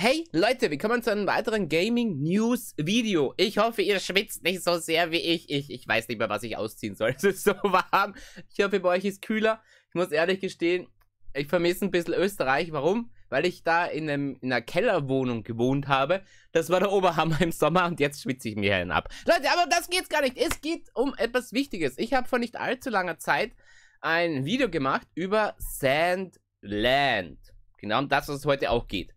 Hey Leute, willkommen zu einem weiteren Gaming News Video. Ich hoffe, ihr schwitzt nicht so sehr wie ich. Ich, ich weiß nicht mehr, was ich ausziehen soll. Es ist so warm. Ich hoffe, bei euch ist kühler. Ich muss ehrlich gestehen, ich vermisse ein bisschen Österreich. Warum? Weil ich da in, einem, in einer Kellerwohnung gewohnt habe. Das war der Oberhammer im Sommer und jetzt schwitze ich mir einen ab. Leute, aber das geht's gar nicht. Es geht um etwas Wichtiges. Ich habe vor nicht allzu langer Zeit ein Video gemacht über Sandland. Genau um das, was es heute auch geht.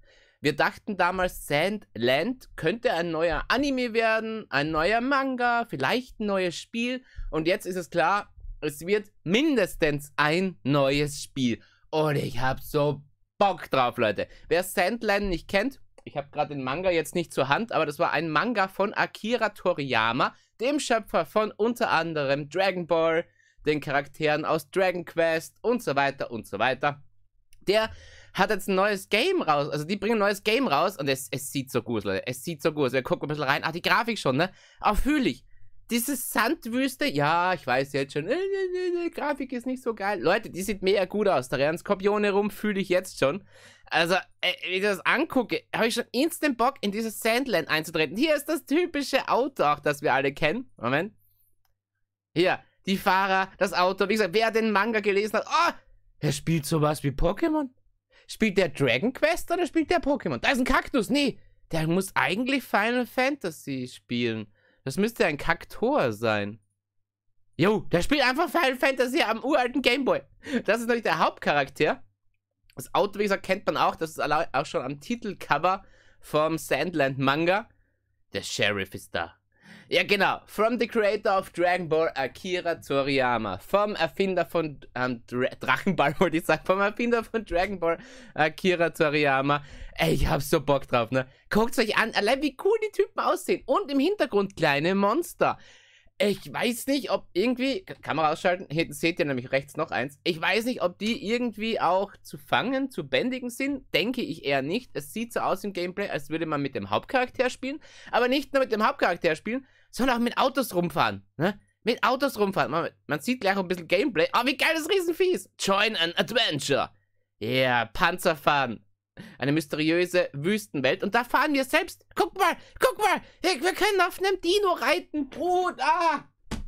Wir dachten damals, Sandland könnte ein neuer Anime werden, ein neuer Manga, vielleicht ein neues Spiel. Und jetzt ist es klar, es wird mindestens ein neues Spiel. Und ich habe so Bock drauf, Leute. Wer Sandland nicht kennt, ich habe gerade den Manga jetzt nicht zur Hand, aber das war ein Manga von Akira Toriyama, dem Schöpfer von unter anderem Dragon Ball, den Charakteren aus Dragon Quest und so weiter und so weiter. Der hat jetzt ein neues Game raus. Also die bringen ein neues Game raus und es, es sieht so gut Leute. Es sieht so gut aus. Wir gucken ein bisschen rein. Ah, die Grafik schon, ne? Auch fühle ich. Diese Sandwüste, ja, ich weiß jetzt schon, äh, äh, äh, äh Grafik ist nicht so geil. Leute, die sieht mega gut aus. Da rennen Skorpione rum, fühle ich jetzt schon. Also, äh, wenn ich das angucke, habe ich schon instant Bock, in dieses Sandland einzutreten. Hier ist das typische Auto, auch das wir alle kennen. Moment. Hier, die Fahrer, das Auto. Wie gesagt, wer den Manga gelesen hat, oh, er spielt sowas wie Pokémon. Spielt der Dragon Quest oder spielt der Pokémon? Da ist ein Kaktus. Nee, der muss eigentlich Final Fantasy spielen. Das müsste ein Kaktor sein. Jo, der spielt einfach Final Fantasy am uralten Gameboy. Das ist natürlich der Hauptcharakter. Das Auto, wie gesagt, kennt man auch. Das ist auch schon am Titelcover vom Sandland Manga. Der Sheriff ist da. Ja, genau. From the creator of Dragon Ball, Akira Toriyama. Vom Erfinder von ähm, Drachenball, wollte ich sagen. Vom Erfinder von Dragon Ball, Akira Toriyama. Ey, ich hab so Bock drauf, ne? Guckt's euch an, allein wie cool die Typen aussehen. Und im Hintergrund kleine Monster. Ich weiß nicht, ob irgendwie. Kamera ausschalten, hinten seht ihr nämlich rechts noch eins. Ich weiß nicht, ob die irgendwie auch zu fangen, zu bändigen sind. Denke ich eher nicht. Es sieht so aus im Gameplay, als würde man mit dem Hauptcharakter spielen. Aber nicht nur mit dem Hauptcharakter spielen, soll auch mit Autos rumfahren, ne? Mit Autos rumfahren. Man, man sieht gleich ein bisschen Gameplay. Oh, wie geil das Riesenfies. Join an Adventure. Yeah, Panzer fahren. Eine mysteriöse Wüstenwelt. Und da fahren wir selbst. Guck mal, guck mal. Hey, wir können auf einem Dino reiten, Bruder. Ah.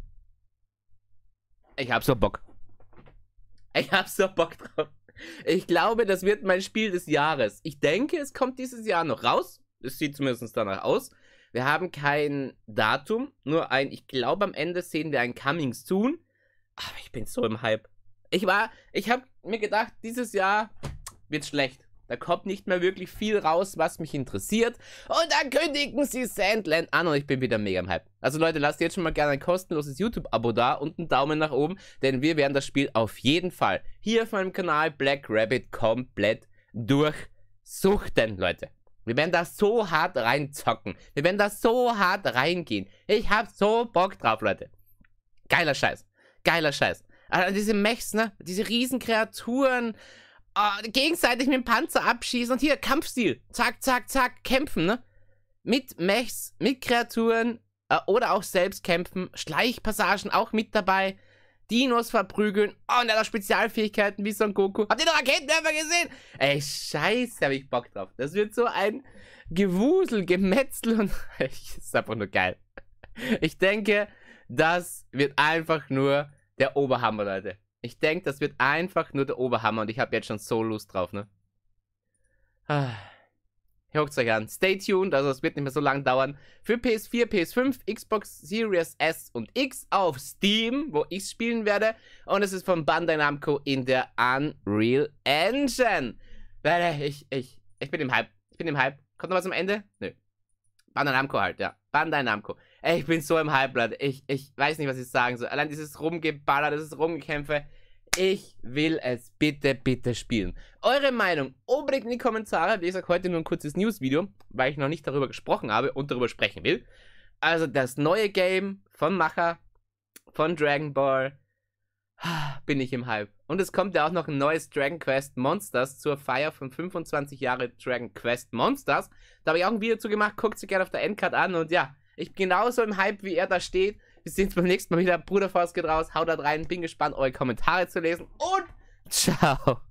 Ich hab so Bock. Ich hab so Bock drauf. Ich glaube, das wird mein Spiel des Jahres. Ich denke, es kommt dieses Jahr noch raus. Es sieht zumindest danach aus. Wir haben kein Datum, nur ein, ich glaube am Ende sehen wir ein Coming Soon. Aber ich bin so im Hype. Ich war, ich habe mir gedacht, dieses Jahr wird schlecht. Da kommt nicht mehr wirklich viel raus, was mich interessiert. Und dann kündigen sie Sandland an und ich bin wieder mega im Hype. Also Leute, lasst jetzt schon mal gerne ein kostenloses YouTube-Abo da und einen Daumen nach oben, denn wir werden das Spiel auf jeden Fall hier auf meinem Kanal Black Rabbit komplett durchsuchten, Leute. Wir werden das so hart reinzocken. Wir werden das so hart reingehen. Ich hab so Bock drauf, Leute. Geiler Scheiß. Geiler Scheiß. Also diese Mechs, ne? Diese Riesenkreaturen. Oh, gegenseitig mit dem Panzer abschießen. Und hier, Kampfstil. Zack, zack, zack. Kämpfen, ne? Mit Mechs, mit Kreaturen. Äh, oder auch selbst kämpfen. Schleichpassagen auch mit dabei. Dinos verprügeln oh, und er hat auch Spezialfähigkeiten wie Son Goku. Habt ihr noch Raketenwerfer gesehen? Ey, scheiße, hab ich Bock drauf. Das wird so ein Gewusel, Gemetzel und... ist einfach nur geil. Ich denke, das wird einfach nur der Oberhammer, Leute. Ich denke, das wird einfach nur der Oberhammer und ich habe jetzt schon so Lust drauf, ne? Ah. Guckt euch an. Stay tuned, also es wird nicht mehr so lange dauern. Für PS4, PS5, Xbox Series S und X auf Steam, wo ich spielen werde. Und es ist von Bandai Namco in der Unreal Engine. Ich, ich, ich bin im Hype. Ich bin im Hype. Kommt noch was am Ende? Nö. Bandai Namco halt, ja. Bandai Namco. Ey, ich bin so im Hype, Leute. Ich, ich weiß nicht, was ich sagen soll. Allein dieses Rumgeballer, dieses Rumgekämpfe. Ich will es bitte, bitte spielen. Eure Meinung unbedingt in die Kommentare. Wie gesagt, heute nur ein kurzes News-Video, weil ich noch nicht darüber gesprochen habe und darüber sprechen will. Also das neue Game von Macher, von Dragon Ball, ah, bin ich im Hype. Und es kommt ja auch noch ein neues Dragon Quest Monsters zur Feier von 25 Jahre Dragon Quest Monsters. Da habe ich auch ein Video zu gemacht, guckt sie gerne auf der Endcard an und ja, ich bin genauso im Hype, wie er da steht. Wir sehen uns beim nächsten Mal wieder. Bruder Bruderfaust geht raus. Haut da rein. Bin gespannt, eure Kommentare zu lesen. Und ciao.